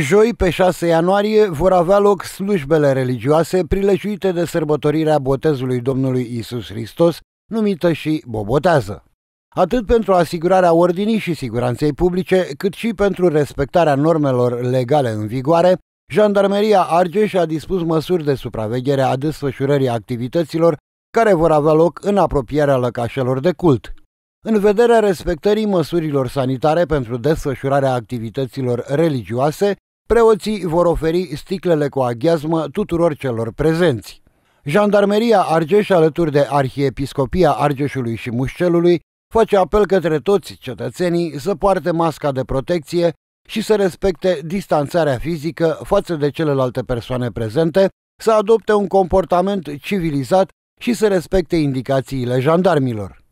Joi, pe 6 ianuarie, vor avea loc slujbele religioase prilejuite de sărbătorirea botezului Domnului Isus Hristos, numită și Bobotează. Atât pentru asigurarea ordinii și siguranței publice, cât și pentru respectarea normelor legale în vigoare, Jandarmeria Argeș a dispus măsuri de supraveghere a desfășurării activităților care vor avea loc în apropierea lăcașelor de cult. În vederea respectării măsurilor sanitare pentru desfășurarea activităților religioase, preoții vor oferi sticlele cu aghiazmă tuturor celor prezenți. Jandarmeria Argeș, alături de Arhiepiscopia Argeșului și Mușcelului, face apel către toți cetățenii să poarte masca de protecție și să respecte distanțarea fizică față de celelalte persoane prezente, să adopte un comportament civilizat și să respecte indicațiile jandarmilor.